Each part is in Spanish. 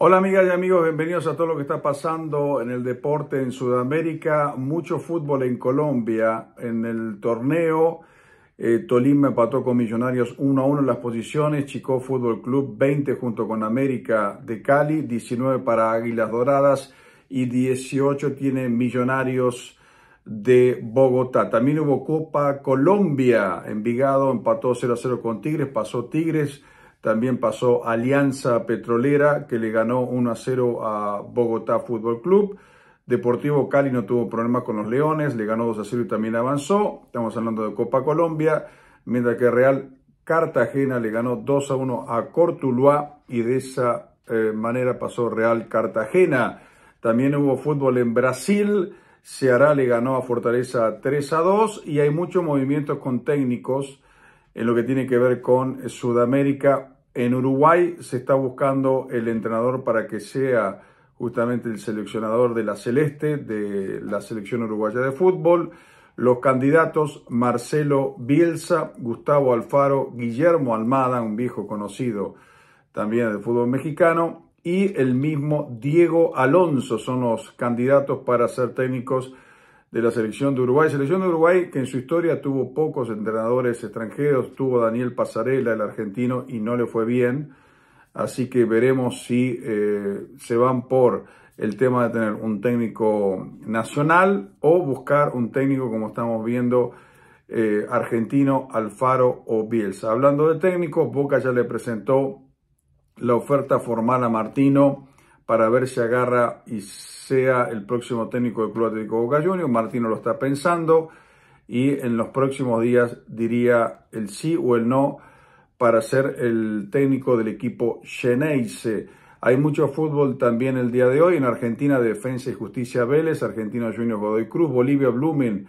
Hola amigas y amigos, bienvenidos a todo lo que está pasando en el deporte en Sudamérica, mucho fútbol en Colombia, en el torneo. Eh, Tolima empató con Millonarios 1 a 1 en las posiciones, Chico Fútbol Club 20 junto con América de Cali, 19 para Águilas Doradas y 18 tiene Millonarios de Bogotá. También hubo Copa Colombia, Envigado empató 0 a 0 con Tigres, pasó Tigres también pasó Alianza Petrolera, que le ganó 1 a 0 a Bogotá Fútbol Club. Deportivo Cali no tuvo problemas con los Leones, le ganó 2 a 0 y también avanzó. Estamos hablando de Copa Colombia, mientras que Real Cartagena le ganó 2 a 1 a Cortuluá y de esa eh, manera pasó Real Cartagena. También hubo fútbol en Brasil, Ceará le ganó a Fortaleza 3 a 2 y hay muchos movimientos con técnicos en lo que tiene que ver con Sudamérica. En Uruguay se está buscando el entrenador para que sea justamente el seleccionador de la Celeste, de la selección uruguaya de fútbol. Los candidatos Marcelo Bielsa, Gustavo Alfaro, Guillermo Almada, un viejo conocido también del fútbol mexicano, y el mismo Diego Alonso son los candidatos para ser técnicos de la selección de Uruguay. Selección de Uruguay que en su historia tuvo pocos entrenadores extranjeros, tuvo Daniel Pasarela, el argentino, y no le fue bien. Así que veremos si eh, se van por el tema de tener un técnico nacional o buscar un técnico como estamos viendo eh, argentino, Alfaro o Bielsa. Hablando de técnicos, Boca ya le presentó la oferta formal a Martino para ver si agarra y sea el próximo técnico del Club Atlético Boca Juniors. Martino lo está pensando y en los próximos días diría el sí o el no para ser el técnico del equipo Xeneize. Hay mucho fútbol también el día de hoy. En Argentina, Defensa y Justicia Vélez, Argentina Junior Godoy Cruz, Bolivia Blumen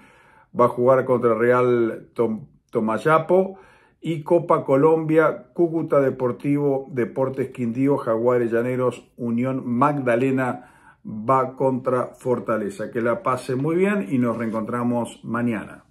va a jugar contra Real Tomayapo y Copa Colombia, Cúcuta Deportivo, Deportes Quindío, Jaguares Llaneros, Unión Magdalena va contra Fortaleza. Que la pase muy bien y nos reencontramos mañana.